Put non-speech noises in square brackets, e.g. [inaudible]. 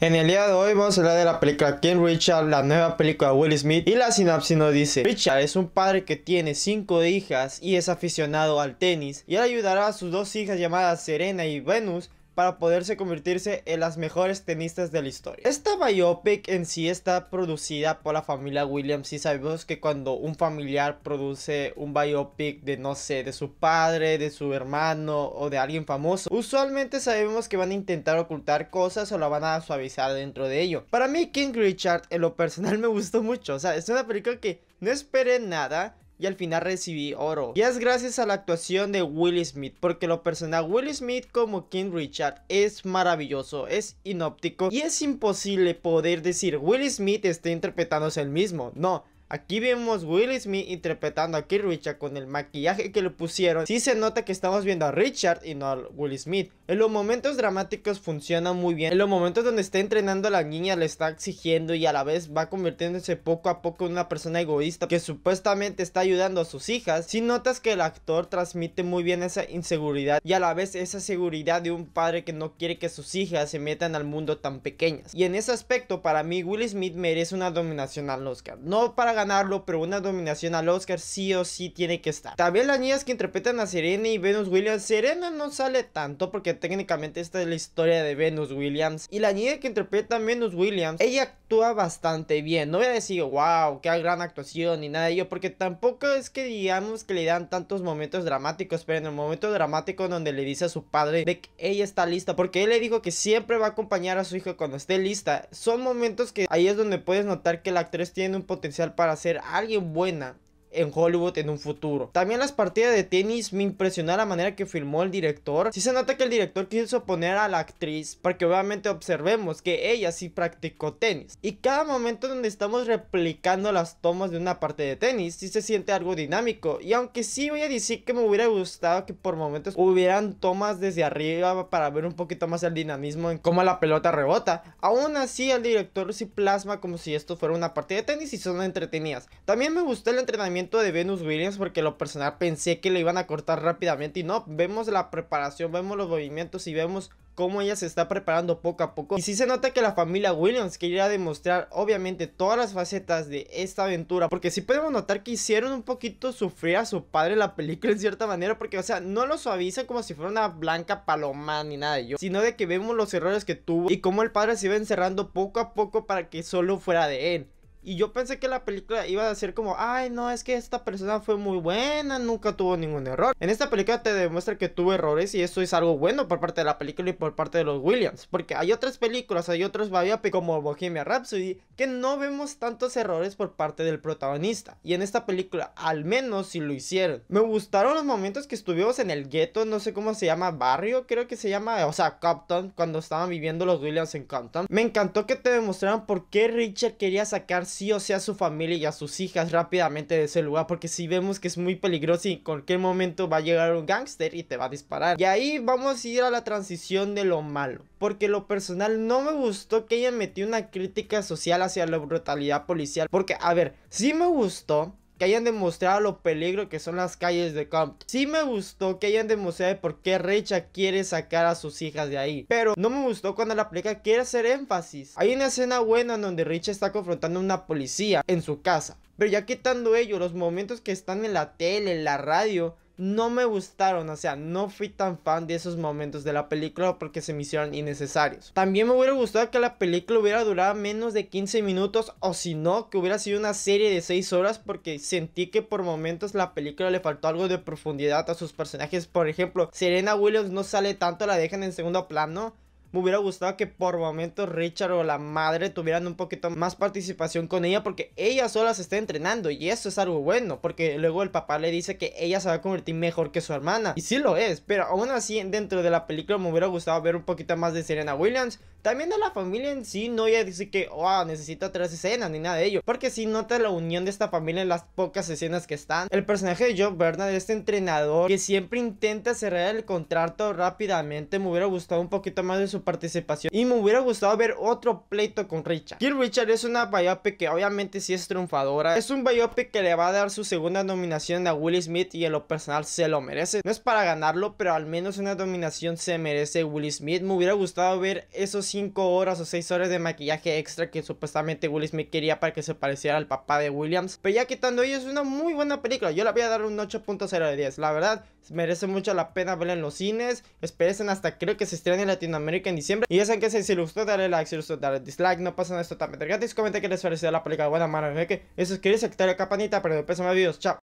En el día de hoy vamos a hablar de la película King Richard, la nueva película de Will Smith y la sinapsis nos dice Richard es un padre que tiene cinco hijas y es aficionado al tenis y él ayudará a sus dos hijas llamadas Serena y Venus para poderse convertirse en las mejores tenistas de la historia. Esta biopic en sí está producida por la familia Williams y sabemos que cuando un familiar produce un biopic de no sé, de su padre, de su hermano o de alguien famoso, usualmente sabemos que van a intentar ocultar cosas o la van a suavizar dentro de ello. Para mí King Richard en lo personal [laughs] me gustó mucho, o sea, es una película que no esperé nada y al final recibí oro. Y es gracias a la actuación de Will Smith, porque lo personal Will Smith como King Richard es maravilloso, es inóptico y es imposible poder decir Will Smith esté interpretándose el mismo. No, Aquí vemos Will Smith interpretando a Richard con el maquillaje que le pusieron. Sí se nota que estamos viendo a Richard y no a Will Smith. En los momentos dramáticos funciona muy bien. En los momentos donde está entrenando a la niña le está exigiendo y a la vez va convirtiéndose poco a poco en una persona egoísta que supuestamente está ayudando a sus hijas. Si notas que el actor transmite muy bien esa inseguridad y a la vez esa seguridad de un padre que no quiere que sus hijas se metan al mundo tan pequeñas. Y en ese aspecto para mí Will Smith merece una dominación al Oscar. No para ganarlo, pero una dominación al Oscar sí o sí tiene que estar. También las niñas que interpretan a Serena y Venus Williams. Serena no sale tanto porque técnicamente esta es la historia de Venus Williams. Y la niña que interpreta a Venus Williams, ella actúa bastante bien. No voy a decir, wow, qué gran actuación ni nada de ello, porque tampoco es que digamos que le dan tantos momentos dramáticos, pero en el momento dramático donde le dice a su padre de que ella está lista, porque él le dijo que siempre va a acompañar a su hijo cuando esté lista, son momentos que ahí es donde puedes notar que la actriz tiene un potencial para ser alguien buena en Hollywood en un futuro. También las partidas de tenis me impresionó la manera que filmó el director. Si sí se nota que el director quiso poner a la actriz Porque obviamente observemos que ella sí practicó tenis. Y cada momento donde estamos replicando las tomas de una parte de tenis, sí se siente algo dinámico. Y aunque sí voy a decir que me hubiera gustado que por momentos hubieran tomas desde arriba para ver un poquito más el dinamismo en cómo la pelota rebota, aún así el director sí plasma como si esto fuera una partida de tenis y son entretenidas. También me gustó el entrenamiento de Venus Williams porque lo personal pensé que le iban a cortar rápidamente y no, vemos la preparación, vemos los movimientos y vemos cómo ella se está preparando poco a poco. Y sí se nota que la familia Williams quería demostrar obviamente todas las facetas de esta aventura. Porque si podemos notar que hicieron un poquito sufrir a su padre la película en cierta manera. Porque o sea, no lo suaviza como si fuera una blanca paloma ni nada de ello. Sino de que vemos los errores que tuvo y cómo el padre se iba encerrando poco a poco para que solo fuera de él. Y yo pensé que la película iba a ser como, ay, no, es que esta persona fue muy buena, nunca tuvo ningún error. En esta película te demuestra que tuvo errores y eso es algo bueno por parte de la película y por parte de los Williams. Porque hay otras películas, hay otros biopic como Bohemia Rhapsody, que no vemos tantos errores por parte del protagonista. Y en esta película, al menos si lo hicieron. Me gustaron los momentos que estuvimos en el gueto, no sé cómo se llama, barrio, creo que se llama, o sea, Compton, cuando estaban viviendo los Williams en Compton. Me encantó que te demostraran por qué Richard quería sacarse sí o sea a su familia y a sus hijas rápidamente de ese lugar porque si vemos que es muy peligroso y en cualquier momento va a llegar un gángster y te va a disparar. Y ahí vamos a ir a la transición de lo malo, porque lo personal no me gustó que ella metió una crítica social hacia la brutalidad policial, porque a ver, sí me gustó que hayan demostrado lo peligro que son las calles de camp. Sí me gustó que hayan demostrado por qué Richa quiere sacar a sus hijas de ahí, pero no me gustó cuando la película quiere hacer énfasis. Hay una escena buena en donde Richa está confrontando a una policía en su casa, pero ya quitando ello, los momentos que están en la tele, en la radio, no me gustaron, o sea, no fui tan fan de esos momentos de la película porque se me hicieron innecesarios. También me hubiera gustado que la película hubiera durado menos de 15 minutos o si no, que hubiera sido una serie de 6 horas porque sentí que por momentos la película le faltó algo de profundidad a sus personajes. Por ejemplo, Serena Williams no sale tanto, la dejan en segundo plano. Me hubiera gustado que por momentos Richard o la madre tuvieran un poquito más participación con ella porque ella sola se está entrenando y eso es algo bueno porque luego el papá le dice que ella se va a convertir mejor que su hermana y sí lo es, pero aún así dentro de la película me hubiera gustado ver un poquito más de Serena Williams. También de la familia en sí, no ella dice que oh, necesita tres escenas ni nada de ello, porque si nota la unión de esta familia en las pocas escenas que están. El personaje de Joe Bernard, este entrenador que siempre intenta cerrar el contrato rápidamente, me hubiera gustado un poquito más de su participación y me hubiera gustado ver otro pleito con Richard. Kill Richard es una biopic que obviamente sí es triunfadora. Es un biopic que le va a dar su segunda nominación a Will Smith y en lo personal se lo merece. No es para ganarlo, pero al menos una dominación se merece Will Smith. Me hubiera gustado ver esos 5 horas o 6 horas de maquillaje extra que supuestamente Will Smith quería para que se pareciera al papá de Williams. Pero ya quitando ello es una muy buena película. Yo le voy a dar un 8.0 de 10. La verdad, merece mucho la pena verla en los cines. Esperen hasta creo que se estrene en Latinoamérica en diciembre. Y ya saben que si les gustó, darle like, si les gustó, darle dislike. No pasa nada, esto también gratis. Comenten que les pareció la película buena, mano ¿eh? que es suscribirse, activar la campanita, pero perder más videos. Chao.